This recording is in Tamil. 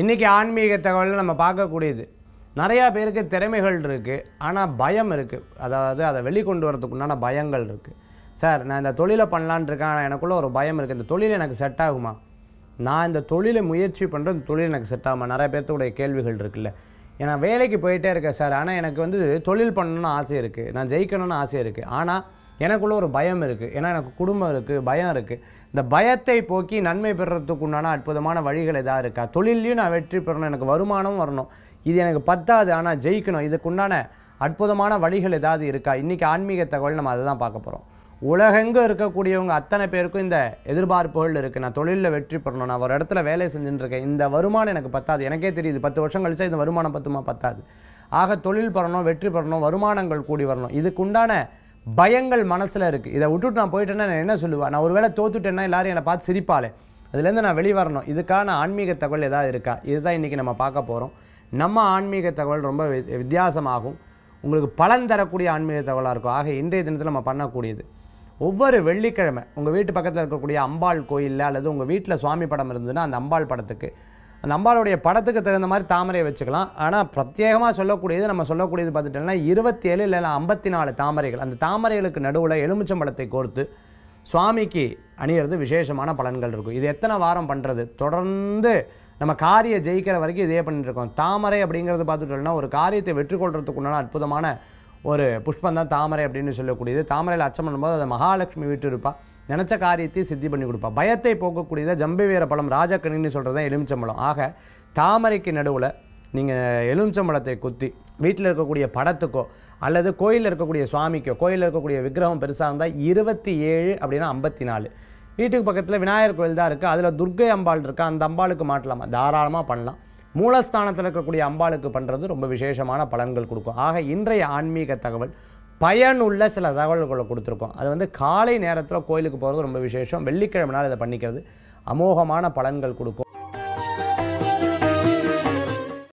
இன்றைக்கி ஆன்மீக தகவலில் நம்ம பார்க்கக்கூடியது நிறையா பேருக்கு திறமைகள் இருக்குது ஆனால் பயம் இருக்குது அதாவது அதை வெளிக்கொண்டு வரதுக்கு உண்டான பயங்கள் இருக்குது சார் நான் இந்த தொழிலை பண்ணலான் இருக்கேன் ஆனால் எனக்குள்ளே ஒரு பயம் இருக்குது இந்த தொழில் எனக்கு செட் ஆகுமா நான் இந்த தொழிலை முயற்சி பண்ணுற இந்த தொழில் எனக்கு செட் ஆகுமா நிறைய பேர்த்துடைய கேள்விகள் இருக்குல்ல ஏன்னா வேலைக்கு போயிட்டே இருக்கேன் சார் ஆனால் எனக்கு வந்து தொழில் பண்ணணும்னு ஆசை இருக்குது நான் ஜெயிக்கணும்னு ஆசை இருக்குது ஆனால் எனக்குள்ளே ஒரு பயம் இருக்குது ஏன்னா எனக்கு குடும்பம் இருக்குது பயம் இருக்குது இந்த பயத்தை போக்கி நன்மை பெறுறதுக்கு உண்டான அற்புதமான வழிகள் எதாவது இருக்கா தொழிலையும் நான் வெற்றி பெறணும் எனக்கு வருமானமும் வரணும் இது எனக்கு பத்தாது ஆனால் ஜெயிக்கணும் இதுக்குண்டான அற்புதமான வழிகள் ஏதாவது இருக்கா இன்றைக்கி ஆன்மீக தகவல் நம்ம அதை தான் பார்க்க போகிறோம் உலகெங்கே இருக்கக்கூடியவங்க அத்தனை பேருக்கும் இந்த எதிர்பார்ப்புகள் இருக்குது நான் தொழிலில் வெற்றி பெறணும் நான் ஒரு இடத்துல வேலை செஞ்சுட்டுருக்கேன் இந்த வருமானம் எனக்கு பத்தாது எனக்கே தெரியுது பத்து வருஷம் கழிச்சா இந்த வருமானம் பத்துமா பத்தாது ஆக தொழில் பெறணும் வெற்றி பெறணும் வருமானங்கள் கூடி வரணும் இதுக்குண்டான பயங்கள் மனசில் இருக்குது இதை விட்டுட்டு நான் போயிட்டேன்னா நான் என்ன சொல்லுவேன் நான் ஒரு தோத்துட்டேன்னா எல்லோரும் என்னை பார்த்து சிரிப்பாளே அதுலேருந்து நான் வெளியே வரணும் இதுக்கான ஆன்மீக தகவல் ஏதாவது இருக்கா இதுதான் இன்றைக்கி நம்ம பார்க்க போகிறோம் நம்ம ஆன்மீக தகவல் ரொம்ப வித்தியாசமாகும் உங்களுக்கு பலன் தரக்கூடிய ஆன்மீக தகவலாக இருக்கும் ஆக இன்றைய தினத்தில் நம்ம பண்ணக்கூடியது ஒவ்வொரு வெள்ளிக்கிழமை உங்கள் வீட்டு பக்கத்தில் இருக்கக்கூடிய அம்பாள் கோயிலில் அல்லது உங்கள் வீட்டில் சுவாமி படம் இருந்ததுன்னா அந்த அம்பாள் படத்துக்கு நம்மளுடைய படத்துக்கு தகுந்த மாதிரி தாமரையை வச்சுக்கலாம் ஆனால் பிரத்யேகமாக சொல்லக்கூடியது நம்ம சொல்லக்கூடியது பார்த்துட்டோம்னா ஏழு இல்லை ஐம்பத்தி நாலு தாமரைகள் அந்த தாமரைகளுக்கு நடுவில் எலுமிச்சம்பழத்தை கோர்த்து சுவாமிக்கு அணியிறது விசேஷமான பலன்கள் இருக்கும் இது எத்தனை வாரம் பண்ணுறது தொடர்ந்து நம்ம காரிய ஜெயிக்கிற வரைக்கும் இதே பண்ணிட்டுருக்கோம் தாமரை அப்படிங்கிறது பார்த்துட்டோம்னா ஒரு காரியத்தை வெற்றி கொள்றதுக்குண்டான அற்புதமான ஒரு புஷ்பம் தான் தாமரை அப்படின்னு சொல்லக்கூடியது தாமரையில் அச்சம் பண்ணும்போது அதை மகாலட்சுமி வீட்டு இருப்பாள் நினச்ச காரியத்தை சித்தி பண்ணி கொடுப்பா பயத்தை போக்கக்கூடியதாக ஜம்பை வீர பழம் ராஜக்கணின்னு சொல்கிறது தான் எலுமிச்சம்பழம் ஆக தாமரைக்கு நடுவில் நீங்கள் எலுமிச்சம்பழத்தை குத்தி வீட்டில் இருக்கக்கூடிய படத்துக்கோ அல்லது கோயிலில் இருக்கக்கூடிய சுவாமிக்கோ கோயிலில் இருக்கக்கூடிய விக்கிரகம் பெருசாக இருந்தால் இருபத்தி ஏழு அப்படின்னா ஐம்பத்தி நாலு வீட்டுக்கு பக்கத்தில் விநாயகர் கோயில் தான் இருக்குது அதில் துர்கை அம்பாள் இருக்கா அந்த அம்பாளுக்கு மாட்டலாமா தாராளமாக பண்ணலாம் மூலஸ்தானத்தில் இருக்கக்கூடிய அம்பாளுக்கு பண்ணுறது ரொம்ப விசேஷமான பலன்கள் கொடுக்கும் ஆக இன்றைய ஆன்மீக தகவல் பயனுள்ள சில தகவல்களை கொடுத்துருக்கோம் அது வந்து காலை நேரத்தில் கோயிலுக்கு போகிறது ரொம்ப விசேஷம் வெள்ளிக்கிழமை நாள் இதை பண்ணிக்கிறது அமோகமான பலன்கள் கொடுக்கும்